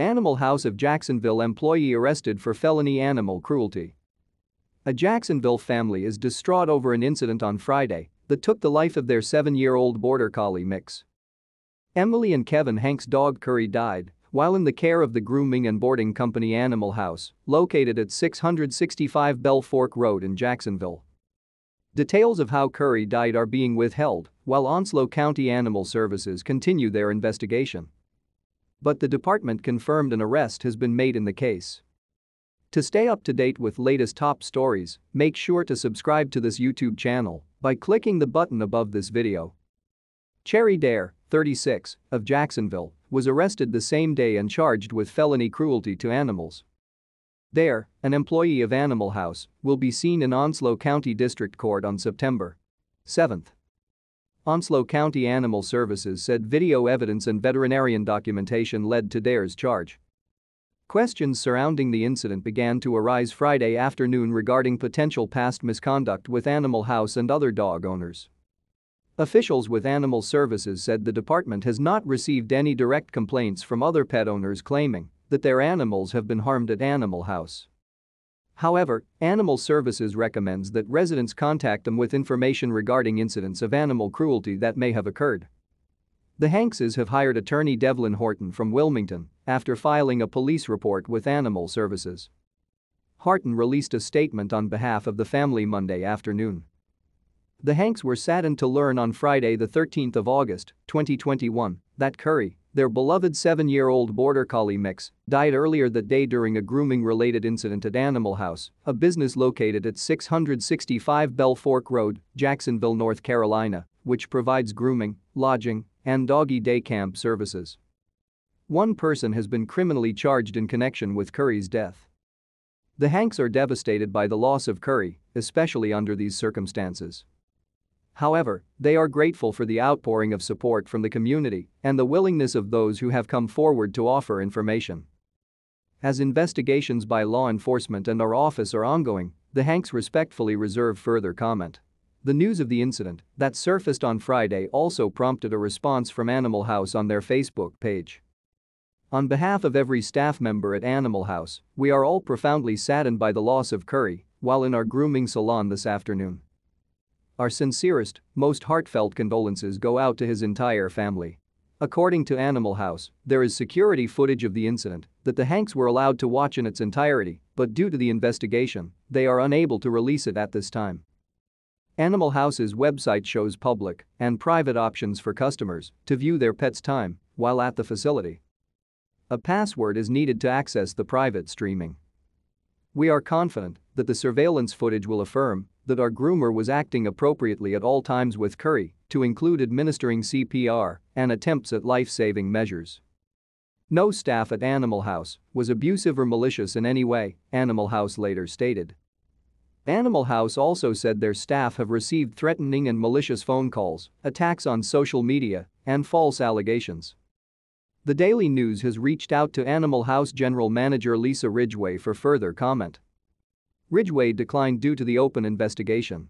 Animal House of Jacksonville employee arrested for felony animal cruelty. A Jacksonville family is distraught over an incident on Friday that took the life of their seven-year-old border collie mix. Emily and Kevin Hank's dog Curry died while in the care of the grooming and boarding company Animal House, located at 665 Bell Fork Road in Jacksonville. Details of how Curry died are being withheld while Onslow County Animal Services continue their investigation but the department confirmed an arrest has been made in the case. To stay up to date with latest top stories, make sure to subscribe to this YouTube channel by clicking the button above this video. Cherry Dare, 36, of Jacksonville, was arrested the same day and charged with felony cruelty to animals. There, an employee of Animal House will be seen in Onslow County District Court on September 7th. Onslow County Animal Services said video evidence and veterinarian documentation led to Dare's charge. Questions surrounding the incident began to arise Friday afternoon regarding potential past misconduct with Animal House and other dog owners. Officials with Animal Services said the department has not received any direct complaints from other pet owners claiming that their animals have been harmed at Animal House. However, Animal Services recommends that residents contact them with information regarding incidents of animal cruelty that may have occurred. The Hankses have hired attorney Devlin Horton from Wilmington after filing a police report with Animal Services. Horton released a statement on behalf of the family Monday afternoon. The Hanks were saddened to learn on Friday, the 13th of August, 2021, that Curry, their beloved seven-year-old border collie Mix died earlier that day during a grooming-related incident at Animal House, a business located at 665 Bell Fork Road, Jacksonville, North Carolina, which provides grooming, lodging, and doggy day camp services. One person has been criminally charged in connection with Curry's death. The Hanks are devastated by the loss of Curry, especially under these circumstances. However, they are grateful for the outpouring of support from the community and the willingness of those who have come forward to offer information. As investigations by law enforcement and our office are ongoing, the Hanks respectfully reserve further comment. The news of the incident that surfaced on Friday also prompted a response from Animal House on their Facebook page. On behalf of every staff member at Animal House, we are all profoundly saddened by the loss of Curry while in our grooming salon this afternoon. Our sincerest, most heartfelt condolences go out to his entire family. According to Animal House, there is security footage of the incident that the Hanks were allowed to watch in its entirety, but due to the investigation, they are unable to release it at this time. Animal House's website shows public and private options for customers to view their pet's time while at the facility. A password is needed to access the private streaming. We are confident that the surveillance footage will affirm that our groomer was acting appropriately at all times with Curry, to include administering CPR and attempts at life-saving measures. No staff at Animal House was abusive or malicious in any way, Animal House later stated. Animal House also said their staff have received threatening and malicious phone calls, attacks on social media, and false allegations. The Daily News has reached out to Animal House General Manager Lisa Ridgway for further comment. Ridgway declined due to the open investigation.